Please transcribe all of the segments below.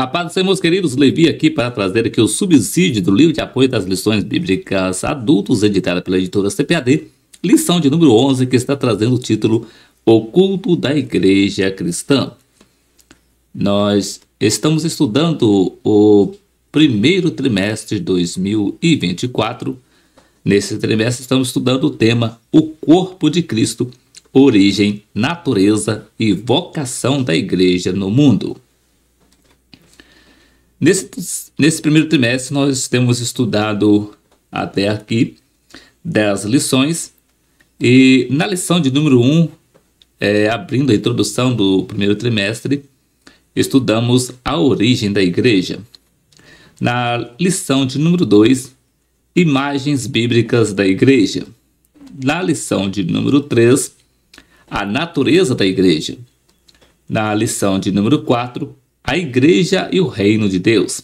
A paz meus queridos, Levi aqui para trazer aqui o subsídio do livro de apoio das lições bíblicas adultos, editada pela editora CPAD, lição de número 11, que está trazendo o título O Culto da Igreja Cristã. Nós estamos estudando o primeiro trimestre de 2024. Nesse trimestre estamos estudando o tema O Corpo de Cristo, Origem, Natureza e Vocação da Igreja no Mundo. Nesse, nesse primeiro trimestre, nós temos estudado até aqui 10 lições, e na lição de número 1, um, é, abrindo a introdução do primeiro trimestre, estudamos a origem da igreja. Na lição de número 2, imagens bíblicas da igreja. Na lição de número 3, a natureza da igreja. Na lição de número 4, a Igreja e o Reino de Deus.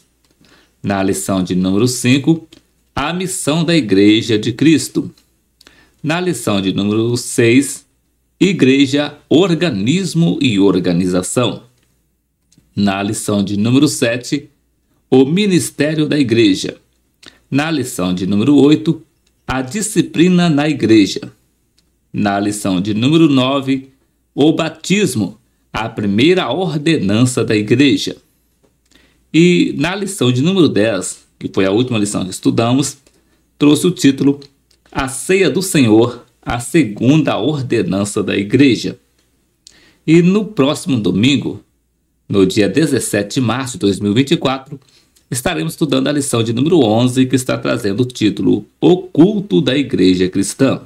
Na lição de número 5, a missão da Igreja de Cristo. Na lição de número 6, Igreja, Organismo e Organização. Na lição de número 7, o Ministério da Igreja. Na lição de número 8, a disciplina na Igreja. Na lição de número 9, o batismo a primeira ordenança da igreja. E na lição de número 10, que foi a última lição que estudamos, trouxe o título A Ceia do Senhor, a segunda ordenança da igreja. E no próximo domingo, no dia 17 de março de 2024, estaremos estudando a lição de número 11, que está trazendo o título O Culto da Igreja Cristã.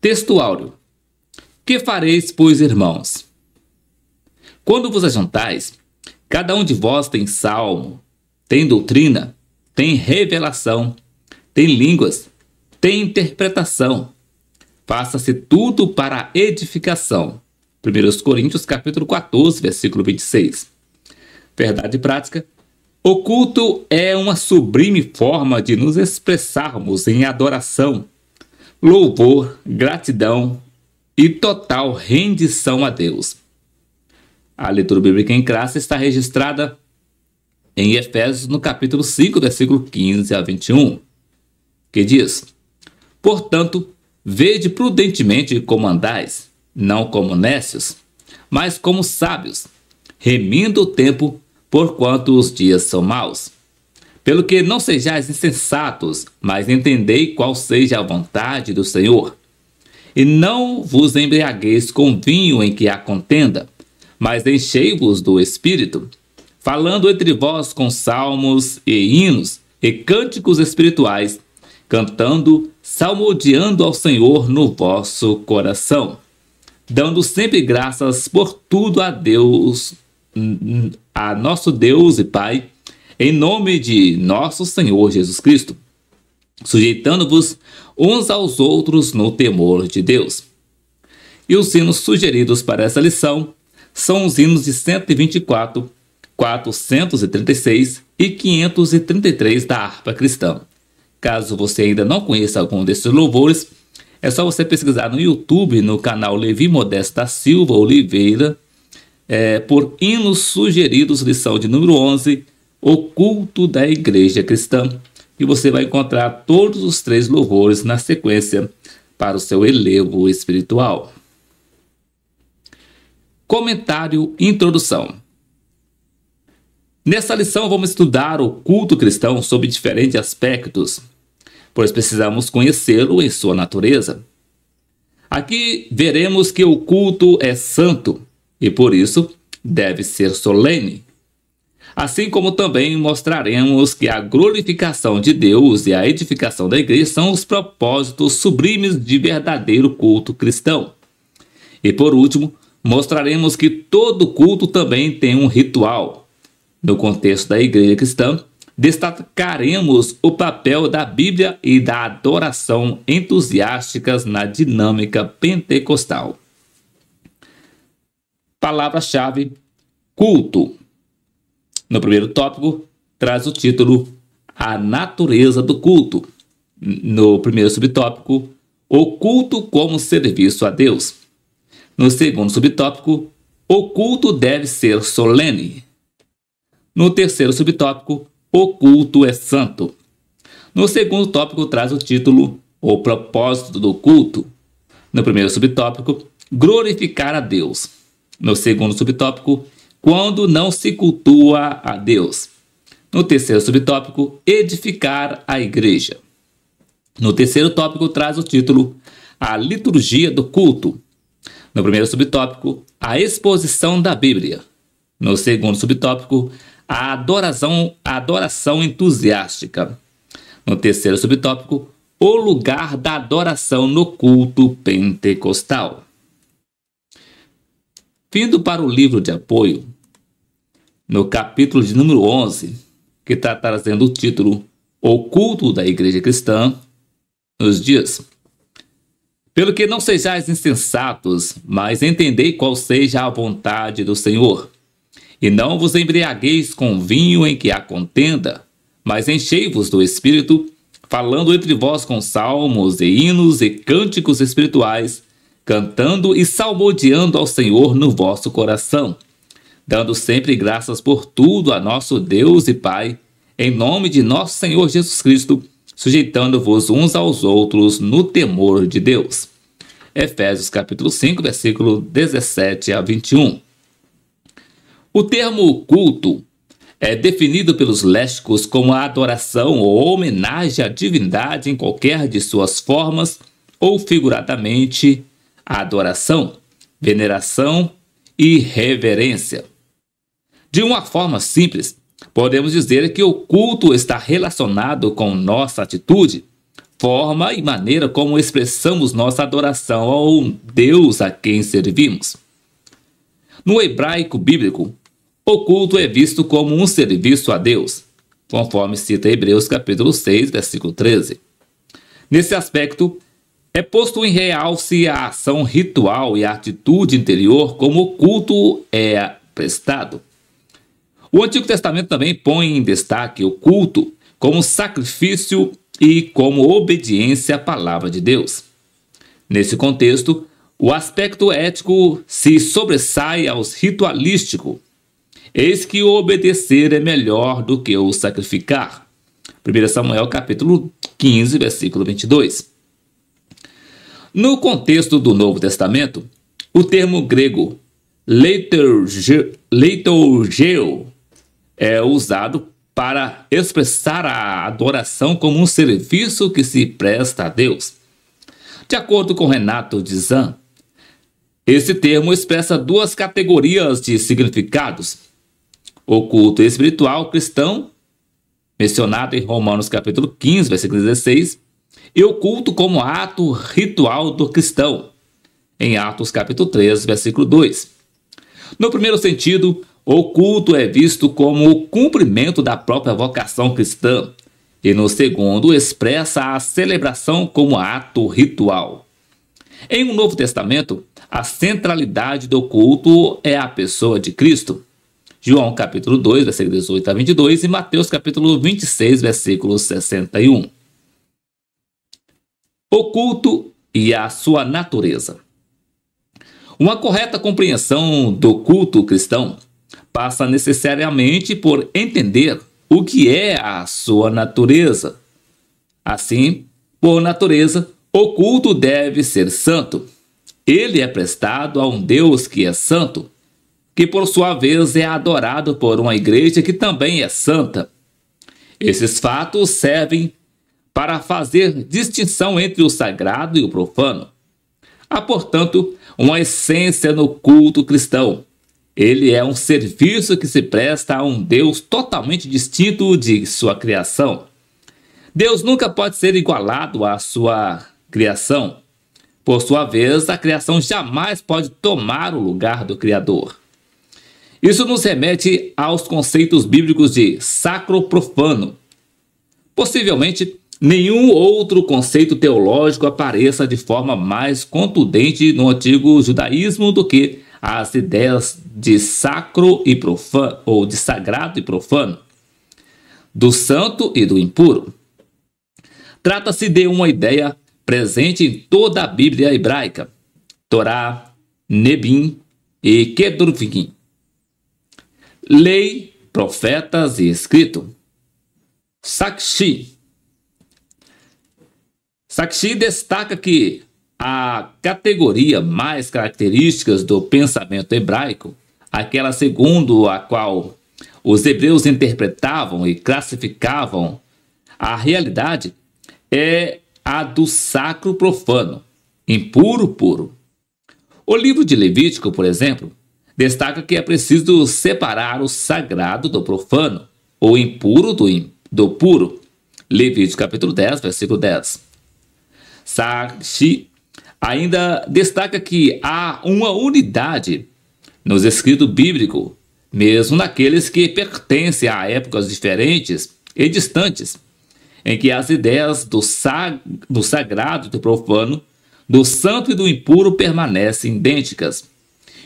Texto áureo. Que fareis, pois, irmãos? Quando vos ajuntais, cada um de vós tem salmo, tem doutrina, tem revelação, tem línguas, tem interpretação. Faça-se tudo para edificação. 1 Coríntios capítulo 14, versículo 26. Verdade prática. O culto é uma sublime forma de nos expressarmos em adoração, louvor, gratidão e total rendição a Deus. A leitura bíblica em graça está registrada em Efésios, no capítulo 5, versículo 15 a 21, que diz: Portanto, vede prudentemente como andais, não como necios, mas como sábios, remindo o tempo, porquanto os dias são maus. Pelo que não sejais insensatos, mas entendei qual seja a vontade do Senhor. E não vos embriagueis com vinho em que há contenda, mas enchei-vos do Espírito, falando entre vós com salmos e hinos e cânticos espirituais, cantando, salmodiando ao Senhor no vosso coração, dando sempre graças por tudo a Deus, a nosso Deus e Pai, em nome de nosso Senhor Jesus Cristo, sujeitando-vos uns aos outros no temor de Deus. E os hinos sugeridos para essa lição são os hinos de 124, 436 e 533 da harpa cristã. Caso você ainda não conheça algum desses louvores, é só você pesquisar no YouTube, no canal Levi Modesta Silva Oliveira, é, por hinos sugeridos, lição de número 11, o culto da igreja cristã e você vai encontrar todos os três louvores na sequência para o seu elevo espiritual. Comentário Introdução Nessa lição vamos estudar o culto cristão sob diferentes aspectos, pois precisamos conhecê-lo em sua natureza. Aqui veremos que o culto é santo e por isso deve ser solene, assim como também mostraremos que a glorificação de Deus e a edificação da igreja são os propósitos sublimes de verdadeiro culto cristão. E por último, mostraremos que todo culto também tem um ritual. No contexto da igreja cristã, destacaremos o papel da Bíblia e da adoração entusiásticas na dinâmica pentecostal. Palavra-chave: culto. No primeiro tópico, traz o título A Natureza do Culto. No primeiro subtópico, O Culto como Serviço a Deus. No segundo subtópico, O Culto deve ser solene. No terceiro subtópico, O Culto é Santo. No segundo tópico, traz o título O Propósito do Culto. No primeiro subtópico, Glorificar a Deus. No segundo subtópico, quando não se cultua a Deus. No terceiro subtópico, edificar a igreja. No terceiro tópico, traz o título A Liturgia do Culto. No primeiro subtópico, a exposição da Bíblia. No segundo subtópico, a adoração, a adoração entusiástica. No terceiro subtópico, o lugar da adoração no culto pentecostal. Vindo para o livro de apoio, no capítulo de número 11, que está trazendo o título O culto da igreja cristã nos dias. Pelo que não sejais insensatos, mas entendei qual seja a vontade do Senhor. E não vos embriagueis com vinho em que há contenda, mas enchei-vos do Espírito, falando entre vós com salmos e hinos e cânticos espirituais, cantando e salmodiando ao Senhor no vosso coração dando sempre graças por tudo a nosso Deus e Pai, em nome de nosso Senhor Jesus Cristo, sujeitando-vos uns aos outros no temor de Deus. Efésios capítulo 5, versículo 17 a 21. O termo culto é definido pelos léxicos como a adoração ou homenagem à divindade em qualquer de suas formas ou figuradamente a adoração, veneração e reverência. De uma forma simples, podemos dizer que o culto está relacionado com nossa atitude, forma e maneira como expressamos nossa adoração ao Deus a quem servimos. No hebraico bíblico, o culto é visto como um serviço a Deus, conforme cita Hebreus capítulo 6, versículo 13. Nesse aspecto, é posto em realce a ação ritual e a atitude interior como o culto é prestado. O Antigo Testamento também põe em destaque o culto como sacrifício e como obediência à palavra de Deus. Nesse contexto, o aspecto ético se sobressai aos ritualístico. Eis que o obedecer é melhor do que o sacrificar. 1 Samuel capítulo 15, versículo 22. No contexto do Novo Testamento, o termo grego leitorgeo é usado para expressar a adoração como um serviço que se presta a Deus. De acordo com Renato Dizan, esse termo expressa duas categorias de significados: o culto espiritual cristão, mencionado em Romanos capítulo 15, versículo 16, e o culto como ato ritual do cristão, em Atos capítulo 3, versículo 2. No primeiro sentido, o culto é visto como o cumprimento da própria vocação cristã, e no segundo expressa a celebração como ato ritual. Em um Novo Testamento, a centralidade do culto é a pessoa de Cristo. João capítulo 2, versículo 18 a 22 e Mateus capítulo 26, versículo 61. O culto e a sua natureza. Uma correta compreensão do culto cristão passa necessariamente por entender o que é a sua natureza. Assim, por natureza, o culto deve ser santo. Ele é prestado a um Deus que é santo, que por sua vez é adorado por uma igreja que também é santa. Esses fatos servem para fazer distinção entre o sagrado e o profano. Há, portanto, uma essência no culto cristão, ele é um serviço que se presta a um Deus totalmente distinto de sua criação. Deus nunca pode ser igualado à sua criação. Por sua vez, a criação jamais pode tomar o lugar do Criador. Isso nos remete aos conceitos bíblicos de sacro profano. Possivelmente, nenhum outro conceito teológico apareça de forma mais contundente no antigo judaísmo do que as ideias de sacro e profano, ou de sagrado e profano, do santo e do impuro. Trata-se de uma ideia presente em toda a Bíblia hebraica, Torá, Nebim e Keduvim. Lei, profetas e escrito. Sakshi. Sakshi destaca que a categoria mais características do pensamento hebraico, aquela segundo a qual os hebreus interpretavam e classificavam a realidade, é a do sacro profano, impuro puro. O livro de Levítico, por exemplo, destaca que é preciso separar o sagrado do profano, ou impuro do, do puro. Levítico capítulo 10, versículo 10. Sachi Ainda destaca que há uma unidade nos escritos bíblicos, mesmo naqueles que pertencem a épocas diferentes e distantes, em que as ideias do, sag do sagrado e do profano, do santo e do impuro permanecem idênticas.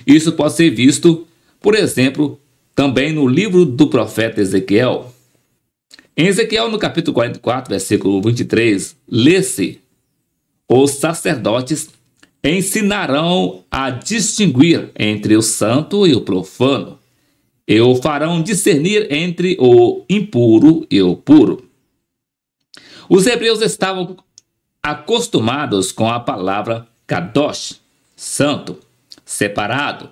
Isso pode ser visto, por exemplo, também no livro do profeta Ezequiel. Em Ezequiel, no capítulo 44, versículo 23, lê-se os sacerdotes ensinarão a distinguir entre o santo e o profano, e o farão discernir entre o impuro e o puro. Os hebreus estavam acostumados com a palavra kadosh, santo, separado,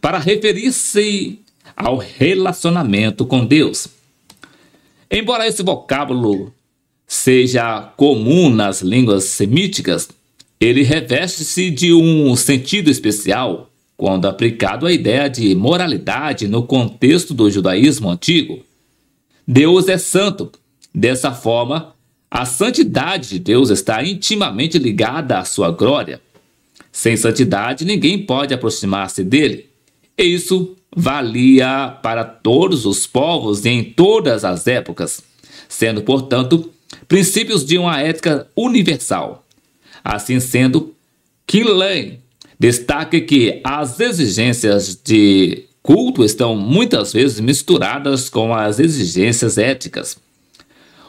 para referir-se ao relacionamento com Deus. Embora esse vocábulo seja comum nas línguas semíticas, ele reveste-se de um sentido especial quando aplicado à ideia de moralidade no contexto do judaísmo antigo. Deus é santo. Dessa forma, a santidade de Deus está intimamente ligada à sua glória. Sem santidade, ninguém pode aproximar-se dele. E isso valia para todos os povos em todas as épocas, sendo, portanto, princípios de uma ética universal. Assim sendo, Kinley destaca que as exigências de culto estão muitas vezes misturadas com as exigências éticas.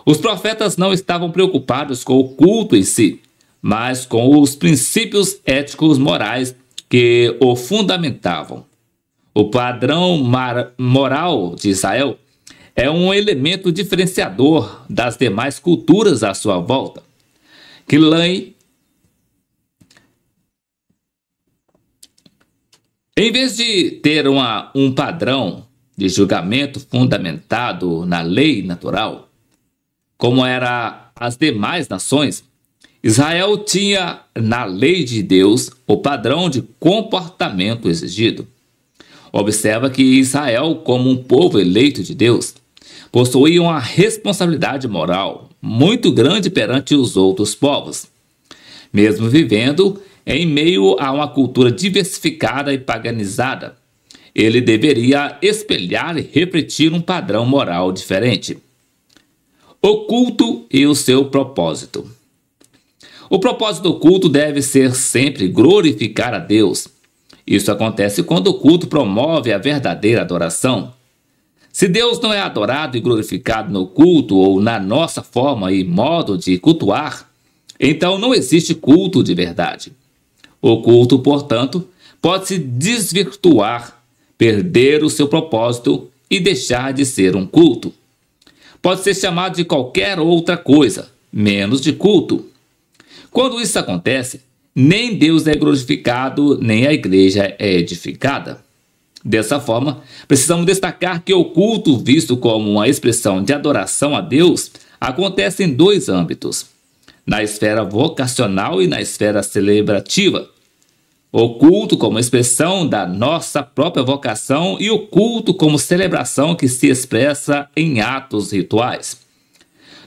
Os profetas não estavam preocupados com o culto em si, mas com os princípios éticos morais que o fundamentavam. O padrão moral de Israel é um elemento diferenciador das demais culturas à sua volta. lei. em vez de ter uma, um padrão de julgamento fundamentado na lei natural, como era as demais nações, Israel tinha na lei de Deus o padrão de comportamento exigido. Observa que Israel, como um povo eleito de Deus, possuíam uma responsabilidade moral muito grande perante os outros povos, mesmo vivendo em meio a uma cultura diversificada e paganizada. Ele deveria espelhar e refletir um padrão moral diferente. O culto e o seu propósito. O propósito do culto deve ser sempre glorificar a Deus. Isso acontece quando o culto promove a verdadeira adoração, se Deus não é adorado e glorificado no culto ou na nossa forma e modo de cultuar, então não existe culto de verdade. O culto, portanto, pode se desvirtuar, perder o seu propósito e deixar de ser um culto. Pode ser chamado de qualquer outra coisa, menos de culto. Quando isso acontece, nem Deus é glorificado, nem a igreja é edificada. Dessa forma, precisamos destacar que o culto, visto como uma expressão de adoração a Deus, acontece em dois âmbitos: na esfera vocacional e na esfera celebrativa. O culto como expressão da nossa própria vocação e o culto como celebração que se expressa em atos rituais.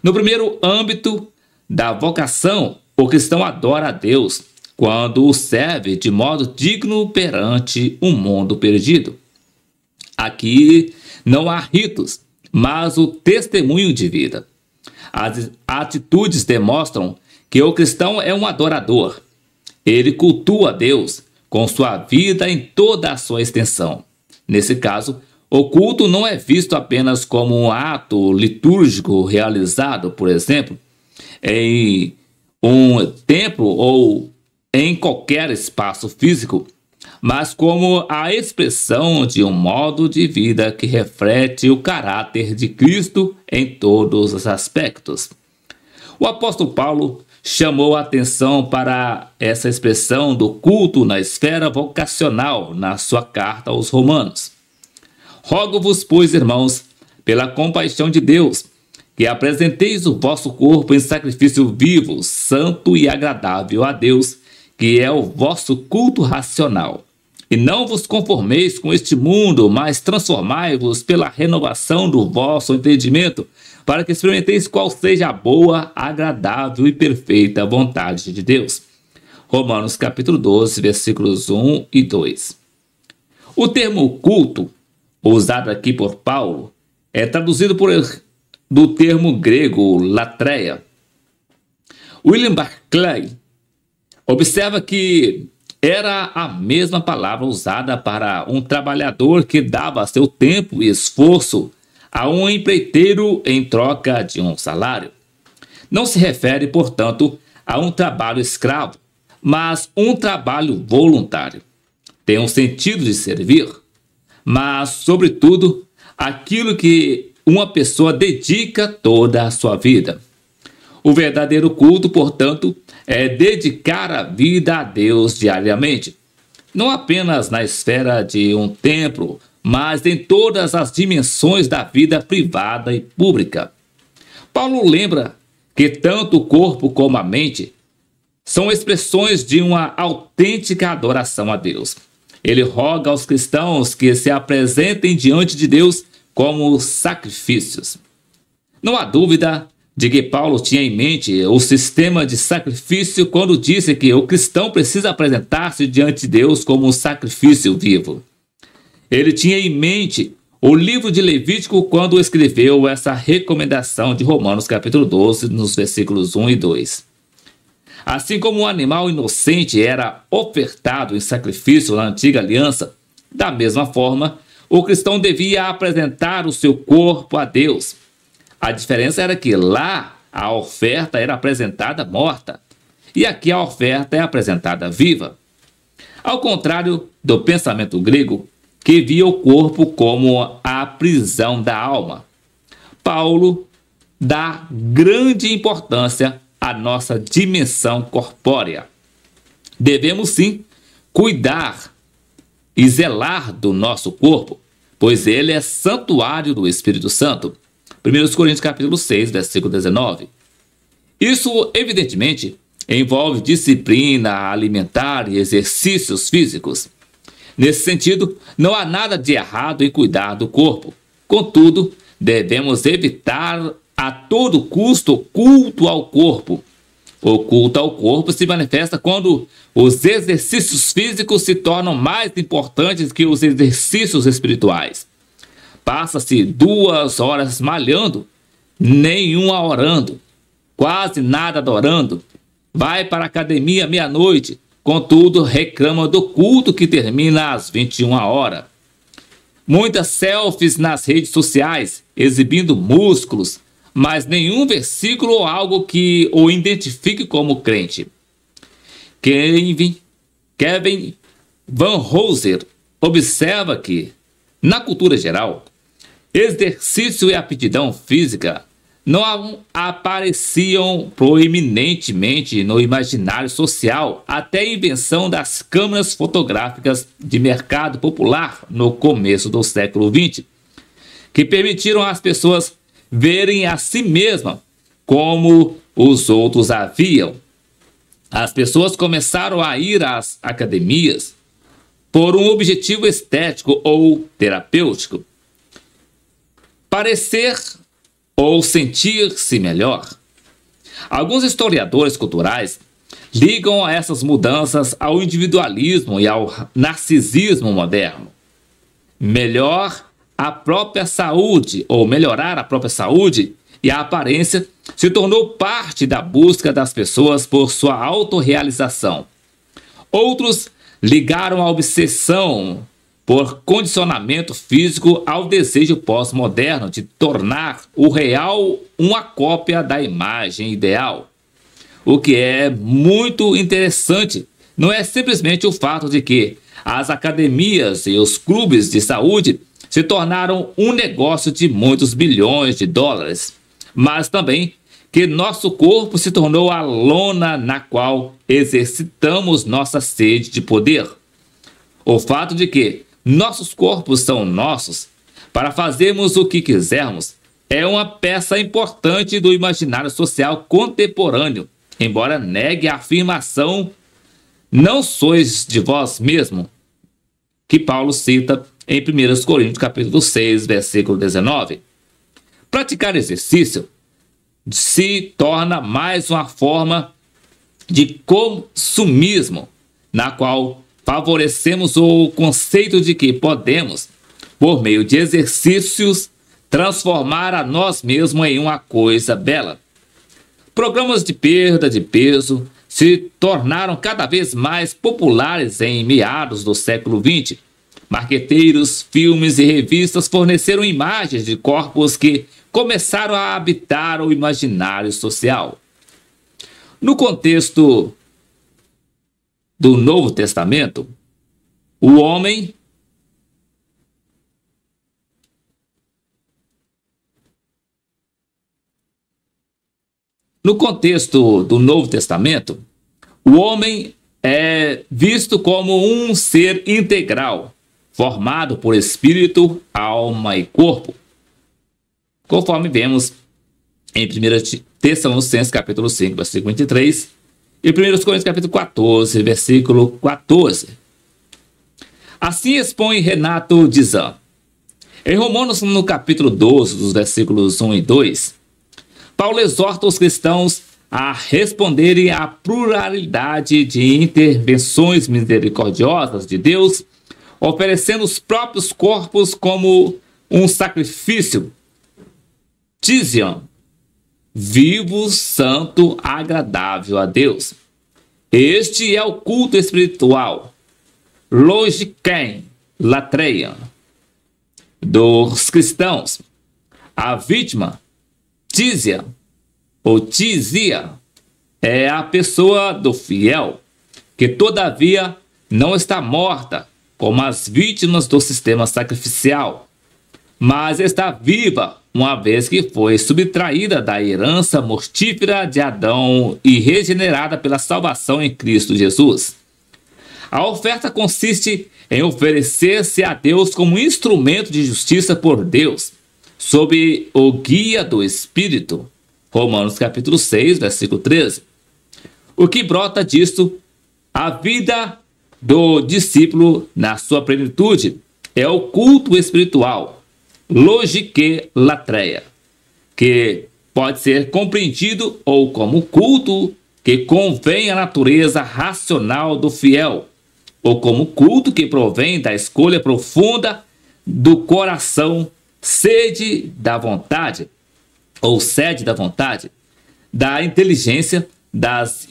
No primeiro âmbito da vocação, o cristão adora a Deus, quando o serve de modo digno perante um mundo perdido. Aqui não há ritos, mas o testemunho de vida. As atitudes demonstram que o cristão é um adorador. Ele cultua Deus com sua vida em toda a sua extensão. Nesse caso, o culto não é visto apenas como um ato litúrgico realizado, por exemplo, em um templo ou em qualquer espaço físico, mas como a expressão de um modo de vida que reflete o caráter de Cristo em todos os aspectos. O apóstolo Paulo chamou a atenção para essa expressão do culto na esfera vocacional na sua carta aos Romanos. Rogo-vos, pois, irmãos, pela compaixão de Deus, que apresenteis o vosso corpo em sacrifício vivo, santo e agradável a Deus, que é o vosso culto racional. E não vos conformeis com este mundo, mas transformai-vos pela renovação do vosso entendimento, para que experimenteis qual seja a boa, agradável e perfeita vontade de Deus. Romanos capítulo 12, versículos 1 e 2. O termo culto, usado aqui por Paulo, é traduzido por, do termo grego latreia. William Barclay Observa que era a mesma palavra usada para um trabalhador que dava seu tempo e esforço a um empreiteiro em troca de um salário. Não se refere, portanto, a um trabalho escravo, mas um trabalho voluntário. Tem um sentido de servir, mas, sobretudo, aquilo que uma pessoa dedica toda a sua vida. O verdadeiro culto, portanto, é dedicar a vida a Deus diariamente, não apenas na esfera de um templo, mas em todas as dimensões da vida privada e pública. Paulo lembra que tanto o corpo como a mente são expressões de uma autêntica adoração a Deus. Ele roga aos cristãos que se apresentem diante de Deus como sacrifícios. Não há dúvida de que Paulo tinha em mente o sistema de sacrifício quando disse que o cristão precisa apresentar-se diante de Deus como um sacrifício vivo. Ele tinha em mente o livro de Levítico quando escreveu essa recomendação de Romanos capítulo 12, nos versículos 1 e 2. Assim como um animal inocente era ofertado em sacrifício na antiga aliança, da mesma forma, o cristão devia apresentar o seu corpo a Deus a diferença era que lá a oferta era apresentada morta e aqui a oferta é apresentada viva. Ao contrário do pensamento grego, que via o corpo como a prisão da alma, Paulo dá grande importância à nossa dimensão corpórea. Devemos sim cuidar e zelar do nosso corpo, pois ele é santuário do Espírito Santo 1 Coríntios capítulo 6, versículo 19. Isso, evidentemente, envolve disciplina alimentar e exercícios físicos. Nesse sentido, não há nada de errado em cuidar do corpo. Contudo, devemos evitar a todo custo o culto ao corpo. O culto ao corpo se manifesta quando os exercícios físicos se tornam mais importantes que os exercícios espirituais. Passa-se duas horas malhando, nenhuma orando, quase nada adorando. Vai para a academia meia-noite, contudo reclama do culto que termina às 21 horas. Muitas selfies nas redes sociais, exibindo músculos, mas nenhum versículo ou algo que o identifique como crente. Kevin, Kevin Van Hooser observa que, na cultura geral, exercício e aptidão física não apareciam proeminentemente no imaginário social até a invenção das câmeras fotográficas de mercado popular no começo do século XX, que permitiram às pessoas verem a si mesmas como os outros a viam. As pessoas começaram a ir às academias por um objetivo estético ou terapêutico parecer ou sentir-se melhor. Alguns historiadores culturais ligam essas mudanças ao individualismo e ao narcisismo moderno. Melhor a própria saúde, ou melhorar a própria saúde e a aparência, se tornou parte da busca das pessoas por sua autorrealização. Outros ligaram a obsessão por condicionamento físico ao desejo pós-moderno de tornar o real uma cópia da imagem ideal. O que é muito interessante não é simplesmente o fato de que as academias e os clubes de saúde se tornaram um negócio de muitos bilhões de dólares, mas também que nosso corpo se tornou a lona na qual exercitamos nossa sede de poder. O fato de que nossos corpos são nossos para fazermos o que quisermos. É uma peça importante do imaginário social contemporâneo, embora negue a afirmação não sois de vós mesmo, que Paulo cita em 1 Coríntios capítulo 6, versículo 19. Praticar exercício se torna mais uma forma de consumismo, na qual favorecemos o conceito de que podemos, por meio de exercícios, transformar a nós mesmos em uma coisa bela. Programas de perda de peso se tornaram cada vez mais populares em meados do século XX. Marqueteiros, filmes e revistas forneceram imagens de corpos que começaram a habitar o imaginário social. No contexto do Novo Testamento, o homem No contexto do Novo Testamento, o homem é visto como um ser integral, formado por espírito, alma e corpo, conforme vemos em 1 Tessalonicenses capítulo 5, versículo 23 em 1 Coríntios capítulo 14, versículo 14. Assim expõe Renato Dizan. Em Romanos, no capítulo 12, dos versículos 1 e 2, Paulo exorta os cristãos a responderem à pluralidade de intervenções misericordiosas de Deus, oferecendo os próprios corpos como um sacrifício. Diziam, vivo, santo, agradável a Deus. Este é o culto espiritual. Longe quem latreia dos cristãos. A vítima, tizia ou tizia é a pessoa do fiel, que todavia não está morta, como as vítimas do sistema sacrificial, mas está viva uma vez que foi subtraída da herança mortífera de Adão e regenerada pela salvação em Cristo Jesus. A oferta consiste em oferecer-se a Deus como instrumento de justiça por Deus, sob o guia do Espírito. Romanos capítulo 6, versículo 13. O que brota disto? A vida do discípulo na sua plenitude é o culto espiritual, logique latreia, que pode ser compreendido ou como culto que convém à natureza racional do fiel, ou como culto que provém da escolha profunda do coração, sede da vontade, ou sede da vontade, da inteligência, das,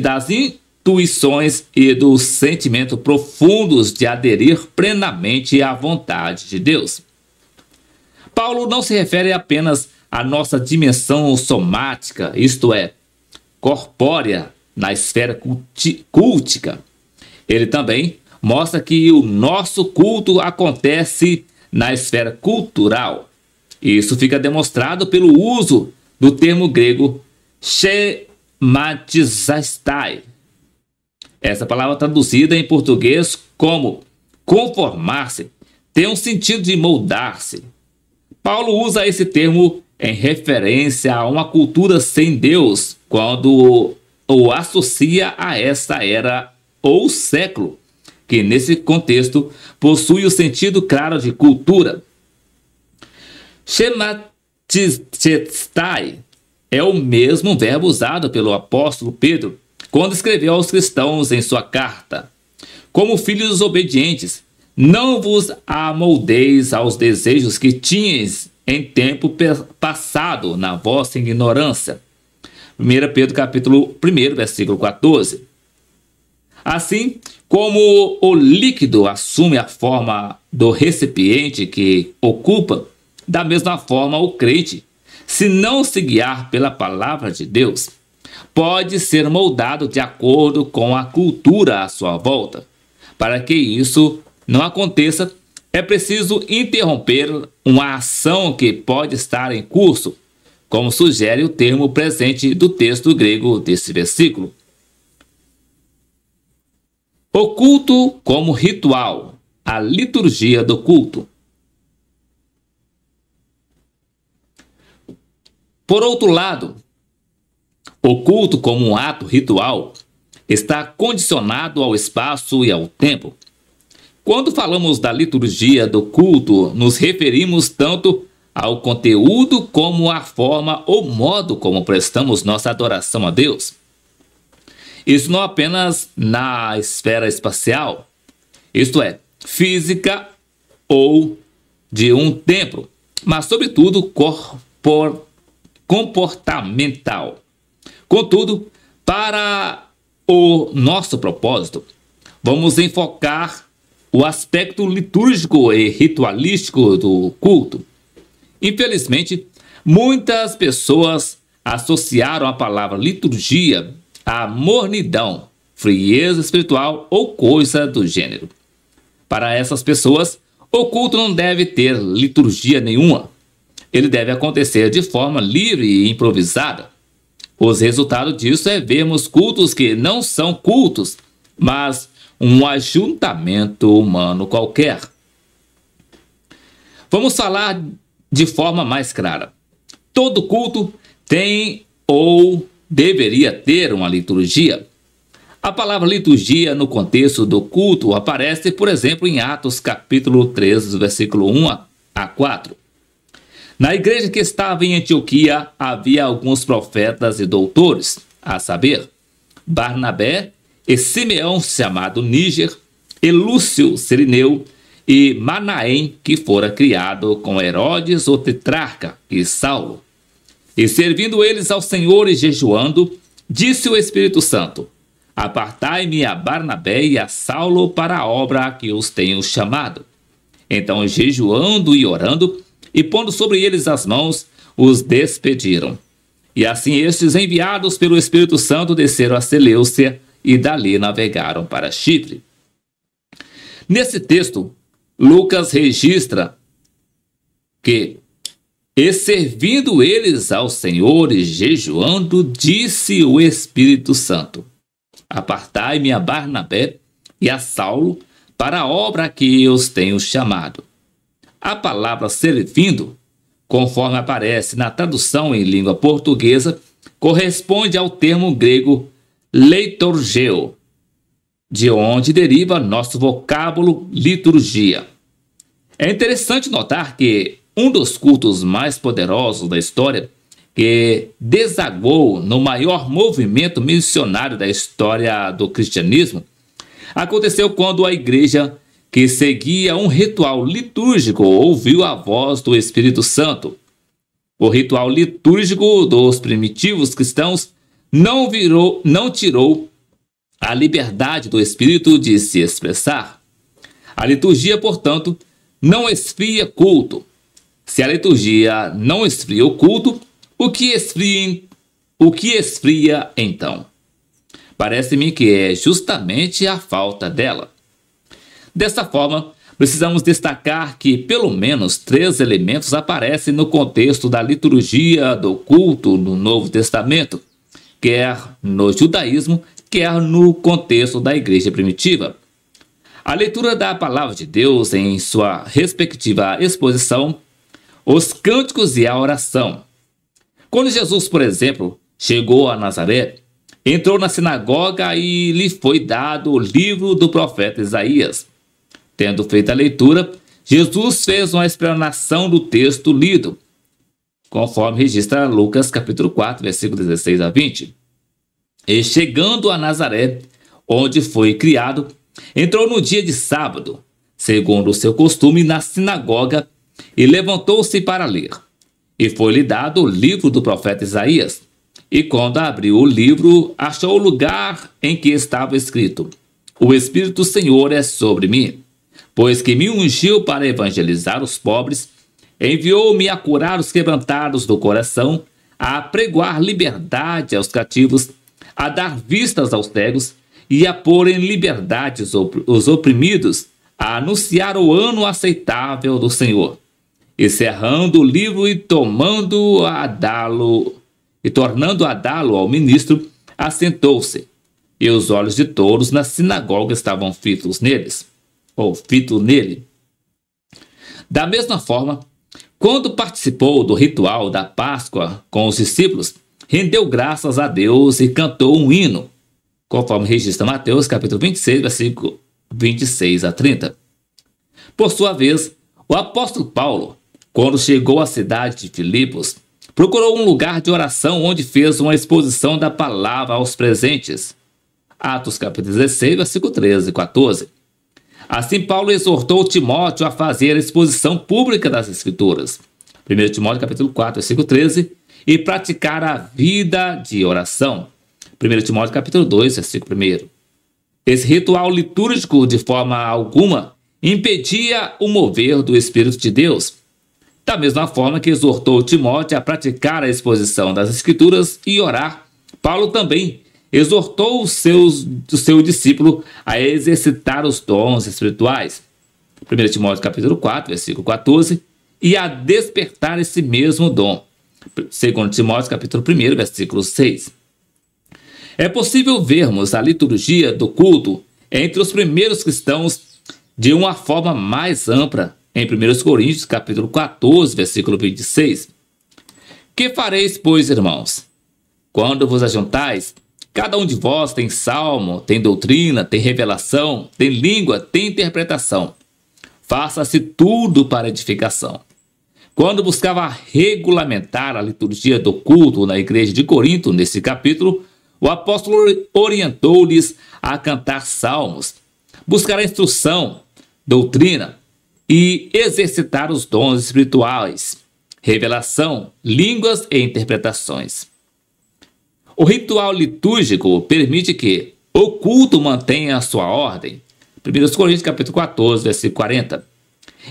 das intuições e dos sentimentos profundos de aderir plenamente à vontade de Deus. Paulo não se refere apenas à nossa dimensão somática, isto é, corpórea, na esfera cultica. Ele também mostra que o nosso culto acontece na esfera cultural. Isso fica demonstrado pelo uso do termo grego schematizastai. Essa palavra traduzida em português como conformar-se tem um sentido de moldar-se, Paulo usa esse termo em referência a uma cultura sem Deus, quando o associa a essa era ou século, que nesse contexto possui o sentido claro de cultura. Shematistei é o mesmo verbo usado pelo apóstolo Pedro quando escreveu aos cristãos em sua carta. Como filhos obedientes, não vos amoldeis aos desejos que tinhas em tempo passado, na vossa ignorância. 1 Pedro capítulo 1, versículo 14. Assim como o líquido assume a forma do recipiente que ocupa, da mesma forma o crente, se não se guiar pela palavra de Deus, pode ser moldado de acordo com a cultura à sua volta, para que isso não aconteça, é preciso interromper uma ação que pode estar em curso, como sugere o termo presente do texto grego desse versículo. O culto como ritual, a liturgia do culto. Por outro lado, o culto como um ato ritual está condicionado ao espaço e ao tempo. Quando falamos da liturgia do culto, nos referimos tanto ao conteúdo como à forma ou modo como prestamos nossa adoração a Deus. Isso não apenas na esfera espacial, isto é, física ou de um templo, mas sobretudo corpor, comportamental. Contudo, para o nosso propósito, vamos enfocar o aspecto litúrgico e ritualístico do culto. Infelizmente, muitas pessoas associaram a palavra liturgia à mornidão, frieza espiritual ou coisa do gênero. Para essas pessoas, o culto não deve ter liturgia nenhuma. Ele deve acontecer de forma livre e improvisada. Os resultados disso é vermos cultos que não são cultos, mas um ajuntamento humano qualquer. Vamos falar de forma mais clara. Todo culto tem ou deveria ter uma liturgia. A palavra liturgia no contexto do culto aparece, por exemplo, em Atos capítulo 3, versículo 1 a 4. Na igreja que estava em Antioquia havia alguns profetas e doutores, a saber, Barnabé, e Simeão, chamado Níger, e Lúcio Sirineu, e Manaém, que fora criado com Herodes, o tetrarca, e Saulo. E servindo eles ao Senhor e jejuando, disse o Espírito Santo: Apartai-me a Barnabé e a Saulo para a obra a que os tenho chamado. Então, jejuando e orando, e pondo sobre eles as mãos, os despediram. E assim estes enviados pelo Espírito Santo desceram a Seleucia, e dali navegaram para Chipre. Nesse texto, Lucas registra que, e servindo eles ao Senhor e jejuando, disse o Espírito Santo: Apartai-me a Barnabé e a Saulo para a obra que eu os tenho chamado. A palavra servindo, conforme aparece na tradução em língua portuguesa, corresponde ao termo grego leitorgeu, de onde deriva nosso vocábulo liturgia. É interessante notar que um dos cultos mais poderosos da história, que desagou no maior movimento missionário da história do cristianismo, aconteceu quando a igreja que seguia um ritual litúrgico ouviu a voz do Espírito Santo. O ritual litúrgico dos primitivos cristãos não virou, não tirou a liberdade do espírito de se expressar. A liturgia, portanto, não esfria culto. Se a liturgia não esfria o culto, o que esfria, o que esfria então? Parece-me que é justamente a falta dela. Dessa forma, precisamos destacar que pelo menos três elementos aparecem no contexto da liturgia do culto no Novo Testamento quer no judaísmo, quer no contexto da igreja primitiva. A leitura da palavra de Deus em sua respectiva exposição, os cânticos e a oração. Quando Jesus, por exemplo, chegou a Nazaré, entrou na sinagoga e lhe foi dado o livro do profeta Isaías. Tendo feito a leitura, Jesus fez uma explanação do texto lido conforme registra Lucas capítulo 4, versículo 16 a 20. E chegando a Nazaré, onde foi criado, entrou no dia de sábado, segundo o seu costume, na sinagoga, e levantou-se para ler. E foi-lhe dado o livro do profeta Isaías. E quando abriu o livro, achou o lugar em que estava escrito: O Espírito do Senhor é sobre mim, pois que me ungiu para evangelizar os pobres Enviou-me a curar os quebrantados do coração, a pregoar liberdade aos cativos, a dar vistas aos cegos e a pôr em liberdade os oprimidos, a anunciar o ano aceitável do Senhor, encerrando o livro e tomando a dá-lo e tornando a dá-lo ao ministro, assentou-se. E os olhos de todos na sinagoga estavam fitos neles, ou fitos nele. Da mesma forma, quando participou do ritual da Páscoa com os discípulos, rendeu graças a Deus e cantou um hino, conforme registra Mateus capítulo 26, versículo 26 a 30. Por sua vez, o apóstolo Paulo, quando chegou à cidade de Filipos, procurou um lugar de oração onde fez uma exposição da palavra aos presentes. Atos capítulo 16, versículo 13 e 14. Assim, Paulo exortou Timóteo a fazer a exposição pública das Escrituras. 1 Timóteo capítulo 4, versículo 13, e praticar a vida de oração. 1 Timóteo capítulo 2, versículo 1. Esse ritual litúrgico, de forma alguma, impedia o mover do Espírito de Deus. Da mesma forma que exortou Timóteo a praticar a exposição das Escrituras e orar, Paulo também exortou os seus, o seu discípulo a exercitar os dons espirituais. 1 Timóteo capítulo 4, versículo 14, e a despertar esse mesmo dom. 2 Timóteo capítulo 1, versículo 6. É possível vermos a liturgia do culto entre os primeiros cristãos de uma forma mais ampla, em 1 Coríntios capítulo 14, versículo 26. Que fareis, pois, irmãos? Quando vos ajuntais, Cada um de vós tem salmo, tem doutrina, tem revelação, tem língua, tem interpretação. Faça-se tudo para edificação. Quando buscava regulamentar a liturgia do culto na igreja de Corinto, nesse capítulo, o apóstolo orientou-lhes a cantar salmos, buscar a instrução, doutrina e exercitar os dons espirituais, revelação, línguas e interpretações. O ritual litúrgico permite que o culto mantenha a sua ordem. 1 Coríntios capítulo 14, versículo 40.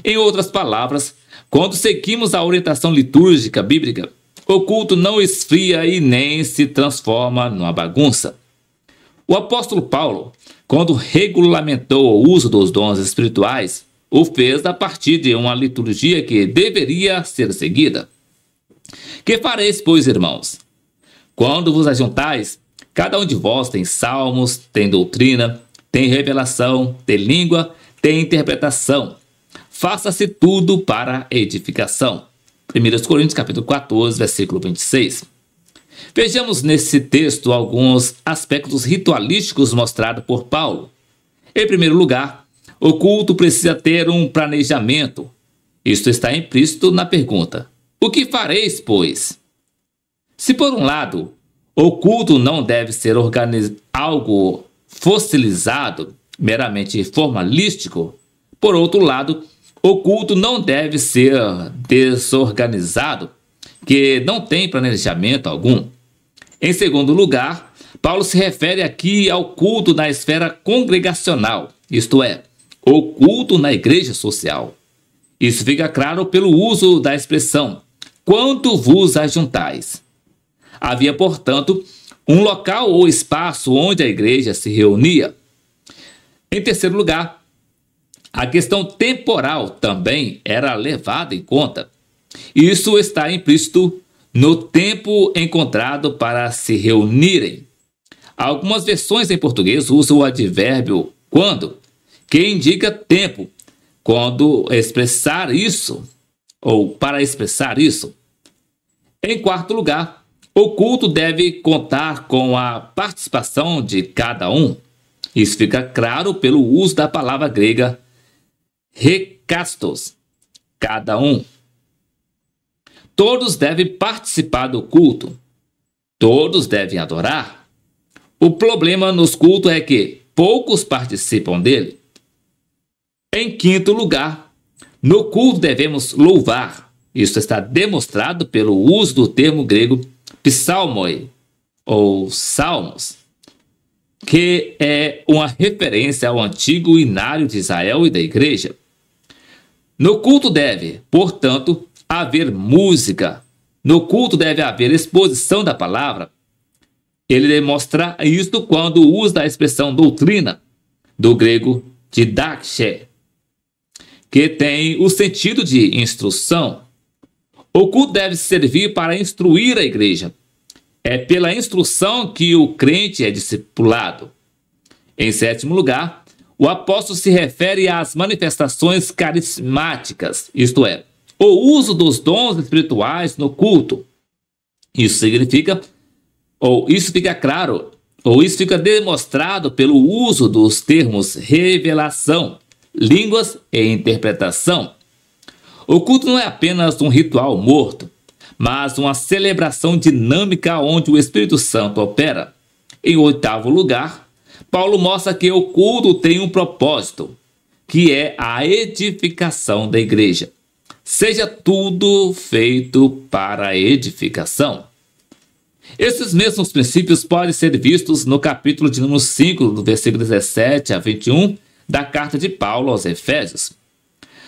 Em outras palavras, quando seguimos a orientação litúrgica bíblica, o culto não esfria e nem se transforma numa bagunça. O apóstolo Paulo, quando regulamentou o uso dos dons espirituais, o fez a partir de uma liturgia que deveria ser seguida. Que fareis, pois, irmãos? Quando vos ajuntais, cada um de vós tem salmos, tem doutrina, tem revelação, tem língua, tem interpretação. Faça-se tudo para edificação. 1 Coríntios capítulo 14, versículo 26. Vejamos nesse texto alguns aspectos ritualísticos mostrados por Paulo. Em primeiro lugar, o culto precisa ter um planejamento. Isto está implícito na pergunta: O que fareis, pois? Se por um lado, o culto não deve ser algo fossilizado, meramente formalístico, por outro lado, o culto não deve ser desorganizado, que não tem planejamento algum. Em segundo lugar, Paulo se refere aqui ao culto na esfera congregacional, isto é, o culto na igreja social. Isso fica claro pelo uso da expressão quanto vos ajuntais. Havia, portanto, um local ou espaço onde a igreja se reunia. Em terceiro lugar, a questão temporal também era levada em conta. Isso está implícito no tempo encontrado para se reunirem. Algumas versões em português usam o advérbio quando, que indica tempo, quando expressar isso, ou para expressar isso. Em quarto lugar, o culto deve contar com a participação de cada um. Isso fica claro pelo uso da palavra grega recastos, cada um. Todos devem participar do culto. Todos devem adorar. O problema nos cultos é que poucos participam dele. Em quinto lugar, no culto devemos louvar. Isso está demonstrado pelo uso do termo grego psalmoi, ou salmos, que é uma referência ao antigo inário de Israel e da igreja. No culto deve, portanto, haver música. No culto deve haver exposição da palavra. Ele demonstra isto quando usa a expressão doutrina, do grego didaxé, que tem o sentido de instrução, o culto deve servir para instruir a igreja. É pela instrução que o crente é discipulado. Em sétimo lugar, o apóstolo se refere às manifestações carismáticas, isto é, o uso dos dons espirituais no culto. Isso significa, ou isso fica claro, ou isso fica demonstrado pelo uso dos termos revelação, línguas e interpretação. O culto não é apenas um ritual morto, mas uma celebração dinâmica onde o Espírito Santo opera. Em oitavo lugar, Paulo mostra que o culto tem um propósito, que é a edificação da igreja. Seja tudo feito para a edificação. Esses mesmos princípios podem ser vistos no capítulo de número 5, do versículo 17 a 21, da carta de Paulo aos Efésios.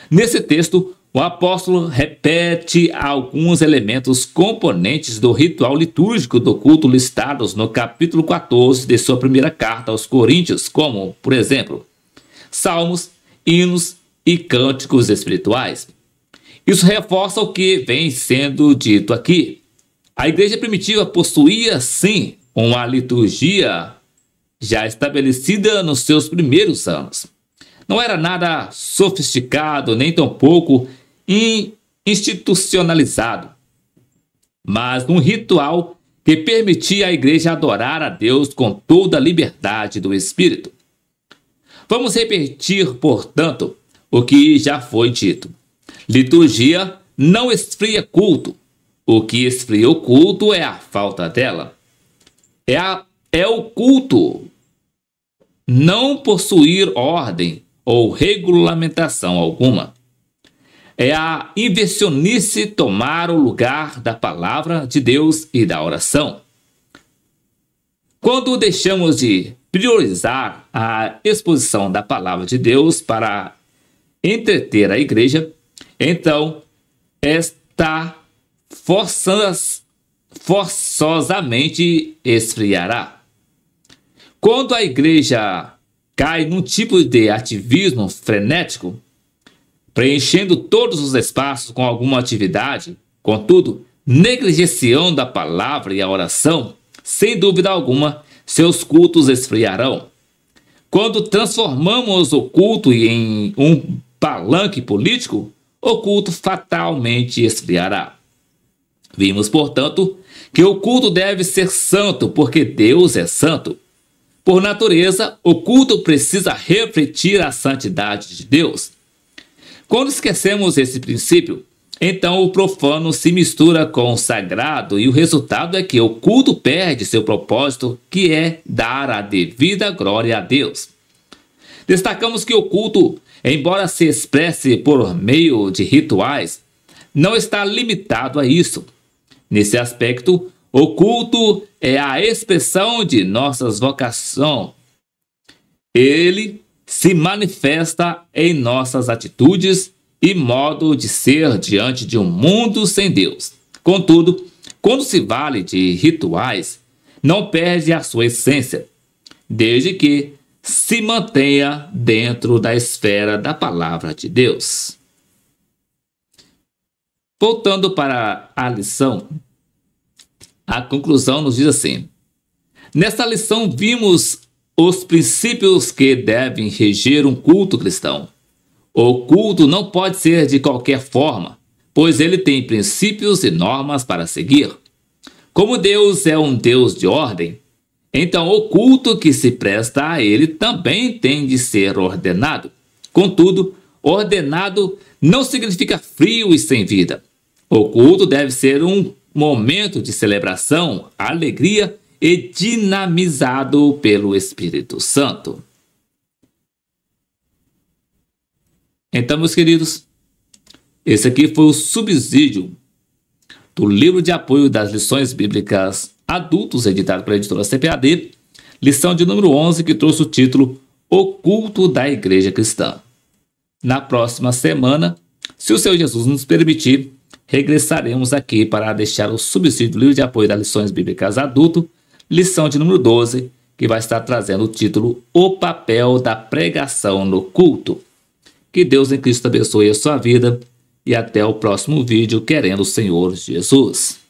Nesse texto, o apóstolo repete alguns elementos componentes do ritual litúrgico do culto listados no capítulo 14 de sua primeira carta aos Coríntios, como, por exemplo, salmos, hinos e cânticos espirituais. Isso reforça o que vem sendo dito aqui. A igreja primitiva possuía, sim, uma liturgia já estabelecida nos seus primeiros anos. Não era nada sofisticado, nem tampouco e institucionalizado, mas num ritual que permitia à igreja adorar a Deus com toda a liberdade do espírito. Vamos repetir, portanto, o que já foi dito. Liturgia não esfria culto. O que esfria o culto é a falta dela. É, a, é o culto não possuir ordem ou regulamentação alguma é a inversionice tomar o lugar da palavra de Deus e da oração. Quando deixamos de priorizar a exposição da palavra de Deus para entreter a igreja, então esta forças, forçosamente esfriará. Quando a igreja cai num tipo de ativismo frenético, preenchendo todos os espaços com alguma atividade, contudo, negligenciando a palavra e a oração, sem dúvida alguma, seus cultos esfriarão. Quando transformamos o culto em um palanque político, o culto fatalmente esfriará. Vimos, portanto, que o culto deve ser santo, porque Deus é santo. Por natureza, o culto precisa refletir a santidade de Deus. Quando esquecemos esse princípio, então o profano se mistura com o sagrado e o resultado é que o culto perde seu propósito, que é dar a devida glória a Deus. Destacamos que o culto, embora se expresse por meio de rituais, não está limitado a isso. Nesse aspecto, o culto é a expressão de nossas vocação. Ele se manifesta em nossas atitudes e modo de ser diante de um mundo sem Deus. Contudo, quando se vale de rituais, não perde a sua essência, desde que se mantenha dentro da esfera da palavra de Deus. Voltando para a lição, a conclusão nos diz assim: nessa lição vimos os princípios que devem reger um culto cristão. O culto não pode ser de qualquer forma, pois ele tem princípios e normas para seguir. Como Deus é um Deus de ordem, então o culto que se presta a ele também tem de ser ordenado. Contudo, ordenado não significa frio e sem vida. O culto deve ser um momento de celebração, alegria e dinamizado pelo Espírito Santo. Então, meus queridos, esse aqui foi o subsídio do livro de apoio das lições bíblicas adultos, editado pela editora CPAD, lição de número 11, que trouxe o título O Culto da Igreja Cristã. Na próxima semana, se o Senhor Jesus nos permitir, regressaremos aqui para deixar o subsídio do livro de apoio das lições bíblicas adulto lição de número 12, que vai estar trazendo o título O Papel da Pregação no Culto. Que Deus em Cristo abençoe a sua vida e até o próximo vídeo, querendo o Senhor Jesus.